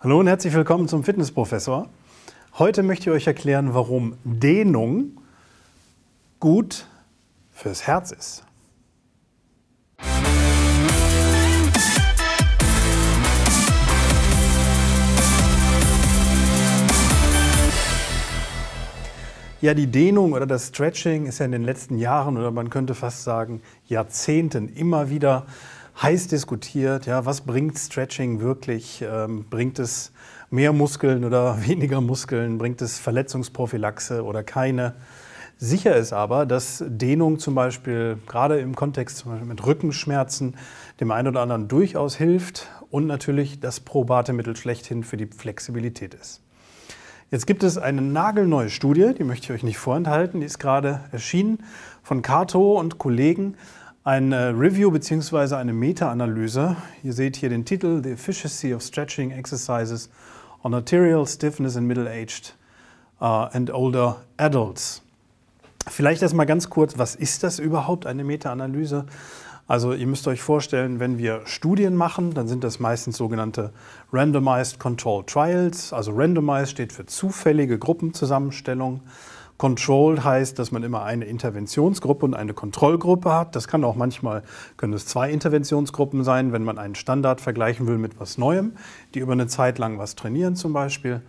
Hallo und herzlich willkommen zum Fitnessprofessor. Heute möchte ich euch erklären, warum Dehnung gut fürs Herz ist. Ja, die Dehnung oder das Stretching ist ja in den letzten Jahren oder man könnte fast sagen Jahrzehnten immer wieder heiß diskutiert. Ja, was bringt Stretching wirklich? Ähm, bringt es mehr Muskeln oder weniger Muskeln? Bringt es Verletzungsprophylaxe oder keine? Sicher ist aber, dass Dehnung zum Beispiel gerade im Kontext mit Rückenschmerzen dem einen oder anderen durchaus hilft und natürlich das probate Mittel schlechthin für die Flexibilität ist. Jetzt gibt es eine nagelneue Studie, die möchte ich euch nicht vorenthalten, die ist gerade erschienen von Cato und Kollegen ein äh, Review bzw. eine Meta-Analyse. Ihr seht hier den Titel The Efficiency of Stretching Exercises on Arterial Stiffness in Middle-Aged uh, and Older Adults. Vielleicht erstmal ganz kurz, was ist das überhaupt, eine Meta-Analyse? Also ihr müsst euch vorstellen, wenn wir Studien machen, dann sind das meistens sogenannte Randomized Control Trials. Also Randomized steht für zufällige Gruppenzusammenstellung. Control heißt, dass man immer eine Interventionsgruppe und eine Kontrollgruppe hat. Das kann auch manchmal, können es zwei Interventionsgruppen sein, wenn man einen Standard vergleichen will mit was Neuem, die über eine Zeit lang was trainieren zum Beispiel.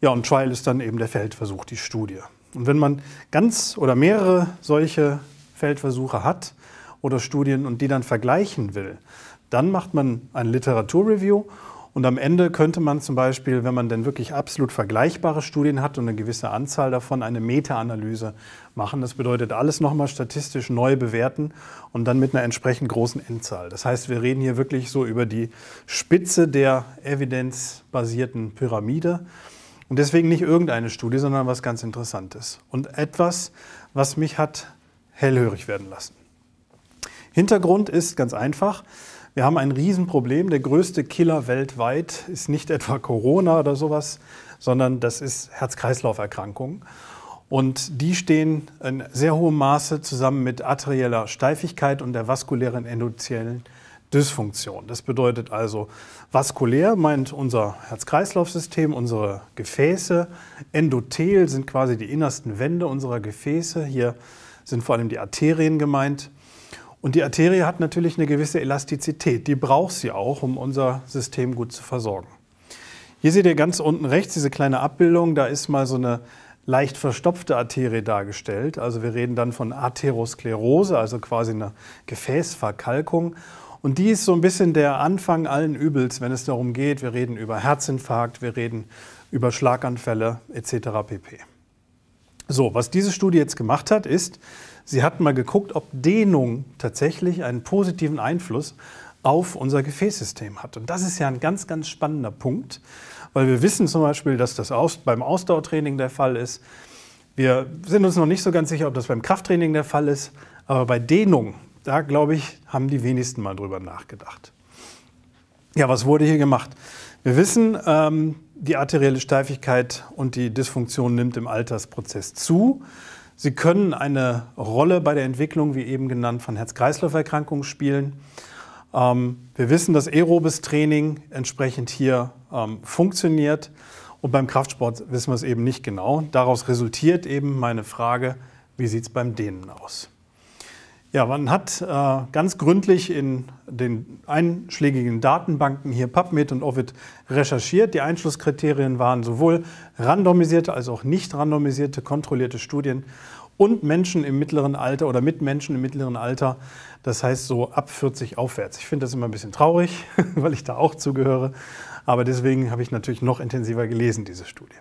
Ja, und Trial ist dann eben der Feldversuch, die Studie. Und wenn man ganz oder mehrere solche Feldversuche hat oder Studien und die dann vergleichen will, dann macht man ein Literaturreview und am Ende könnte man zum Beispiel, wenn man denn wirklich absolut vergleichbare Studien hat und eine gewisse Anzahl davon, eine Meta-Analyse machen. Das bedeutet alles nochmal statistisch neu bewerten und dann mit einer entsprechend großen Endzahl. Das heißt, wir reden hier wirklich so über die Spitze der evidenzbasierten Pyramide. Und deswegen nicht irgendeine Studie, sondern was ganz Interessantes. Und etwas, was mich hat hellhörig werden lassen. Hintergrund ist ganz einfach. Wir haben ein Riesenproblem. Der größte Killer weltweit ist nicht etwa Corona oder sowas, sondern das ist Herz-Kreislauf-Erkrankungen. Und die stehen in sehr hohem Maße zusammen mit arterieller Steifigkeit und der vaskulären endotheliellen Dysfunktion. Das bedeutet also, vaskulär meint unser Herz-Kreislauf-System, unsere Gefäße. Endothel sind quasi die innersten Wände unserer Gefäße. Hier sind vor allem die Arterien gemeint. Und die Arterie hat natürlich eine gewisse Elastizität. Die braucht sie auch, um unser System gut zu versorgen. Hier seht ihr ganz unten rechts diese kleine Abbildung. Da ist mal so eine leicht verstopfte Arterie dargestellt. Also wir reden dann von Atherosklerose, also quasi eine Gefäßverkalkung. Und die ist so ein bisschen der Anfang allen Übels, wenn es darum geht, wir reden über Herzinfarkt, wir reden über Schlaganfälle etc. pp. So, was diese Studie jetzt gemacht hat, ist, Sie hatten mal geguckt, ob Dehnung tatsächlich einen positiven Einfluss auf unser Gefäßsystem hat. Und das ist ja ein ganz, ganz spannender Punkt, weil wir wissen zum Beispiel, dass das beim Ausdauertraining der Fall ist. Wir sind uns noch nicht so ganz sicher, ob das beim Krafttraining der Fall ist, aber bei Dehnung, da glaube ich, haben die wenigsten mal drüber nachgedacht. Ja, was wurde hier gemacht? Wir wissen, ähm, die arterielle Steifigkeit und die Dysfunktion nimmt im Altersprozess zu. Sie können eine Rolle bei der Entwicklung, wie eben genannt, von Herz-Kreislauf-Erkrankungen spielen. Ähm, wir wissen, dass aerobes Training entsprechend hier ähm, funktioniert und beim Kraftsport wissen wir es eben nicht genau. Daraus resultiert eben meine Frage, wie sieht es beim Dehnen aus? Ja, man hat äh, ganz gründlich in den einschlägigen Datenbanken hier PubMed und Ovid recherchiert. Die Einschlusskriterien waren sowohl randomisierte als auch nicht randomisierte kontrollierte Studien und Menschen im mittleren Alter oder mit Menschen im mittleren Alter, das heißt so ab 40 aufwärts. Ich finde das immer ein bisschen traurig, weil ich da auch zugehöre, aber deswegen habe ich natürlich noch intensiver gelesen diese Studie.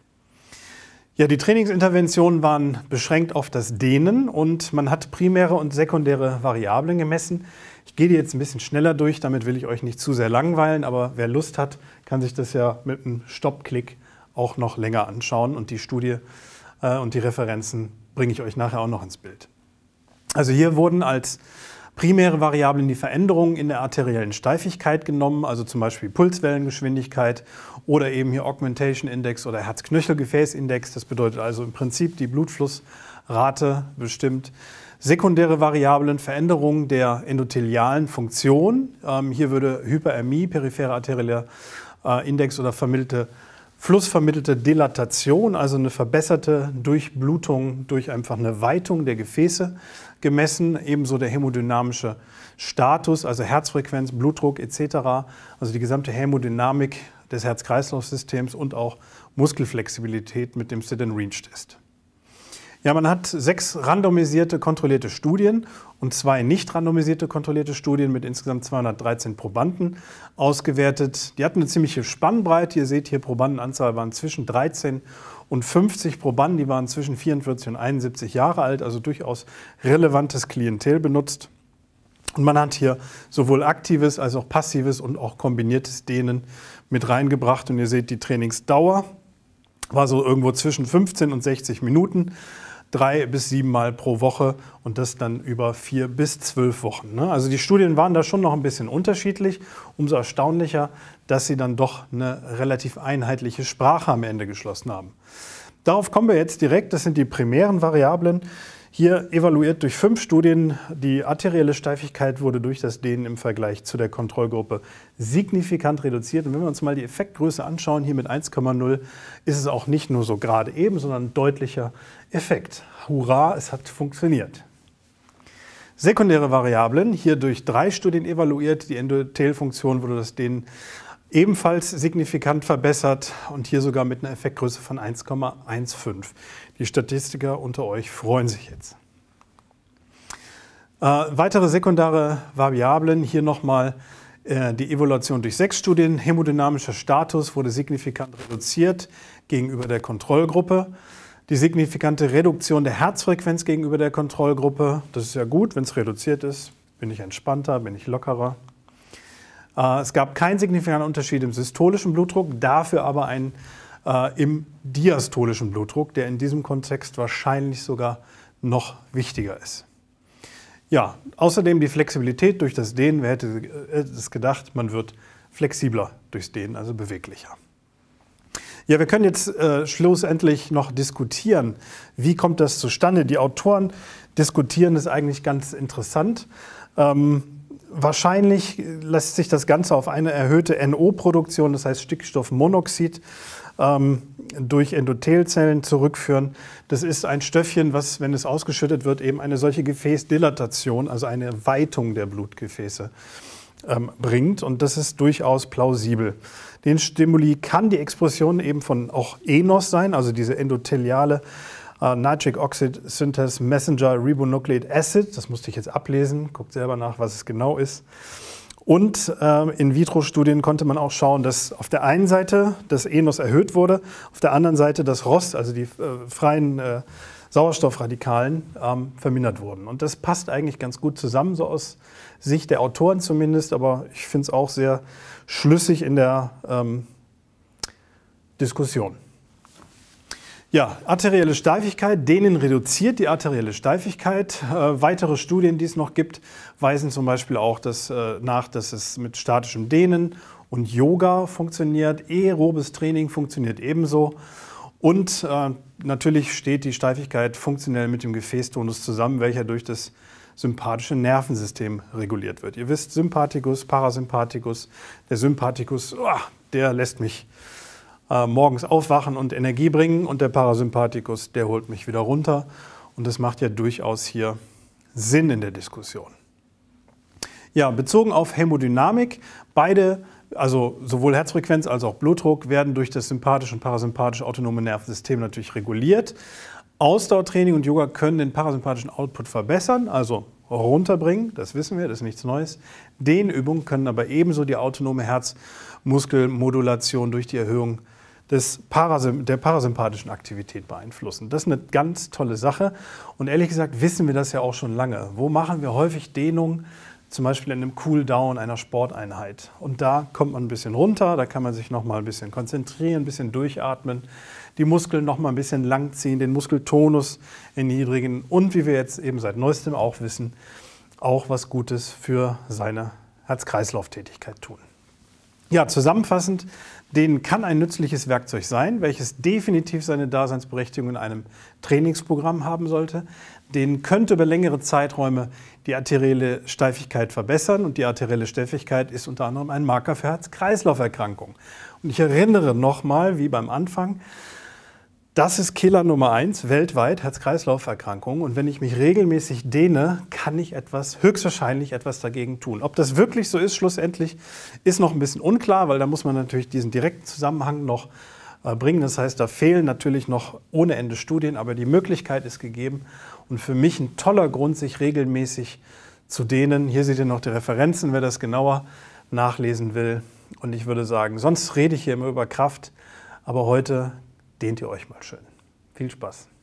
Ja, die Trainingsinterventionen waren beschränkt auf das Dehnen und man hat primäre und sekundäre Variablen gemessen. Ich gehe die jetzt ein bisschen schneller durch, damit will ich euch nicht zu sehr langweilen, aber wer Lust hat, kann sich das ja mit einem Stoppklick auch noch länger anschauen und die Studie äh, und die Referenzen bringe ich euch nachher auch noch ins Bild. Also hier wurden als primäre Variablen die Veränderungen in der arteriellen Steifigkeit genommen, also zum Beispiel Pulswellengeschwindigkeit oder eben hier Augmentation Index oder Herz-Knöchel-Gefäß-Index. Das bedeutet also im Prinzip die Blutflussrate bestimmt. Sekundäre Variablen, Veränderungen der endothelialen Funktion. Ähm, hier würde Hyperämie, periphere arterielle äh, Index oder vermittelte flussvermittelte Dilatation, also eine verbesserte Durchblutung durch einfach eine Weitung der Gefäße gemessen, ebenso der hämodynamische Status, also Herzfrequenz, Blutdruck etc., also die gesamte Hämodynamik des Herz-Kreislauf-Systems und auch Muskelflexibilität mit dem Sit-and-Reach-Test. Ja, man hat sechs randomisierte, kontrollierte Studien und zwei nicht randomisierte, kontrollierte Studien mit insgesamt 213 Probanden ausgewertet. Die hatten eine ziemliche Spannbreite. Ihr seht hier, Probandenanzahl waren zwischen 13 und 50 Probanden, die waren zwischen 44 und 71 Jahre alt, also durchaus relevantes Klientel benutzt. Und man hat hier sowohl aktives als auch passives und auch kombiniertes Dehnen mit reingebracht. Und ihr seht die Trainingsdauer war so irgendwo zwischen 15 und 60 Minuten drei bis sieben Mal pro Woche und das dann über vier bis zwölf Wochen. Ne? Also die Studien waren da schon noch ein bisschen unterschiedlich. Umso erstaunlicher, dass sie dann doch eine relativ einheitliche Sprache am Ende geschlossen haben. Darauf kommen wir jetzt direkt. Das sind die primären Variablen. Hier evaluiert durch fünf Studien, die arterielle Steifigkeit wurde durch das Dehnen im Vergleich zu der Kontrollgruppe signifikant reduziert. Und wenn wir uns mal die Effektgröße anschauen, hier mit 1,0, ist es auch nicht nur so gerade eben, sondern ein deutlicher Effekt. Hurra, es hat funktioniert. Sekundäre Variablen, hier durch drei Studien evaluiert. Die Endothelfunktion wurde das Dehnen ebenfalls signifikant verbessert und hier sogar mit einer Effektgröße von 1,15. Die Statistiker unter euch freuen sich jetzt. Äh, weitere sekundäre Variablen, hier nochmal äh, die Evaluation durch sechs Studien. Hämodynamischer Status wurde signifikant reduziert gegenüber der Kontrollgruppe. Die signifikante Reduktion der Herzfrequenz gegenüber der Kontrollgruppe, das ist ja gut, wenn es reduziert ist, bin ich entspannter, bin ich lockerer. Äh, es gab keinen signifikanten Unterschied im systolischen Blutdruck, dafür aber einen äh, im diastolischen Blutdruck, der in diesem Kontext wahrscheinlich sogar noch wichtiger ist. Ja, außerdem die Flexibilität durch das Dehnen. Wer hätte äh, es gedacht, man wird flexibler durchs Dehnen, also beweglicher. Ja, wir können jetzt äh, schlussendlich noch diskutieren, wie kommt das zustande. Die Autoren diskutieren es eigentlich ganz interessant. Ähm, Wahrscheinlich lässt sich das Ganze auf eine erhöhte NO-Produktion, das heißt Stickstoffmonoxid, ähm, durch Endothelzellen zurückführen. Das ist ein Stöffchen, was, wenn es ausgeschüttet wird, eben eine solche Gefäßdilatation, also eine Weitung der Blutgefäße ähm, bringt. Und das ist durchaus plausibel. Den Stimuli kann die Expression eben von auch Enos sein, also diese endotheliale äh, Nitric Oxide Synthase Messenger Ribonucleic Acid. Das musste ich jetzt ablesen. Guckt selber nach, was es genau ist. Und äh, in Vitro-Studien konnte man auch schauen, dass auf der einen Seite das Enos erhöht wurde, auf der anderen Seite das Rost, also die äh, freien äh, Sauerstoffradikalen ähm, vermindert wurden. Und das passt eigentlich ganz gut zusammen, so aus Sicht der Autoren zumindest, aber ich finde es auch sehr schlüssig in der ähm, Diskussion. Ja, arterielle Steifigkeit, denen reduziert die arterielle Steifigkeit. Äh, weitere Studien, die es noch gibt, weisen zum Beispiel auch das, äh, nach, dass es mit statischem Dehnen und Yoga funktioniert. Aerobes Training funktioniert ebenso. Und äh, natürlich steht die Steifigkeit funktionell mit dem Gefäßtonus zusammen, welcher durch das sympathische Nervensystem reguliert wird. Ihr wisst, Sympathikus, Parasympathikus. Der Sympathikus, oh, der lässt mich äh, morgens aufwachen und Energie bringen und der Parasympathikus, der holt mich wieder runter. Und das macht ja durchaus hier Sinn in der Diskussion. Ja, bezogen auf Hämodynamik, beide, also sowohl Herzfrequenz als auch Blutdruck werden durch das sympathische und parasympathische autonome Nervensystem natürlich reguliert. Ausdauertraining und Yoga können den parasympathischen Output verbessern, also runterbringen, das wissen wir, das ist nichts Neues. Dehnübungen können aber ebenso die autonome Herzmuskelmodulation durch die Erhöhung des Parasym der parasympathischen Aktivität beeinflussen. Das ist eine ganz tolle Sache. Und ehrlich gesagt wissen wir das ja auch schon lange. Wo machen wir häufig Dehnung? Zum Beispiel in einem Cooldown einer Sporteinheit. Und da kommt man ein bisschen runter, da kann man sich nochmal ein bisschen konzentrieren, ein bisschen durchatmen, die Muskeln nochmal ein bisschen langziehen, den Muskeltonus erniedrigen und wie wir jetzt eben seit neuestem auch wissen, auch was Gutes für seine Herz-Kreislauf-Tätigkeit tun. Ja, zusammenfassend denen kann ein nützliches Werkzeug sein, welches definitiv seine Daseinsberechtigung in einem Trainingsprogramm haben sollte. Denen könnte über längere Zeiträume die arterielle Steifigkeit verbessern und die arterielle Steifigkeit ist unter anderem ein Marker für Herz-Kreislauf-Erkrankungen. Und ich erinnere nochmal, wie beim Anfang, das ist Killer Nummer eins weltweit, Herz-Kreislauf-Erkrankungen. Und wenn ich mich regelmäßig dehne, kann ich etwas, höchstwahrscheinlich etwas dagegen tun. Ob das wirklich so ist, schlussendlich, ist noch ein bisschen unklar, weil da muss man natürlich diesen direkten Zusammenhang noch äh, bringen. Das heißt, da fehlen natürlich noch ohne Ende Studien, aber die Möglichkeit ist gegeben. Und für mich ein toller Grund, sich regelmäßig zu dehnen. Hier seht ihr noch die Referenzen, wer das genauer nachlesen will. Und ich würde sagen, sonst rede ich hier immer über Kraft, aber heute dehnt ihr euch mal schön. Viel Spaß.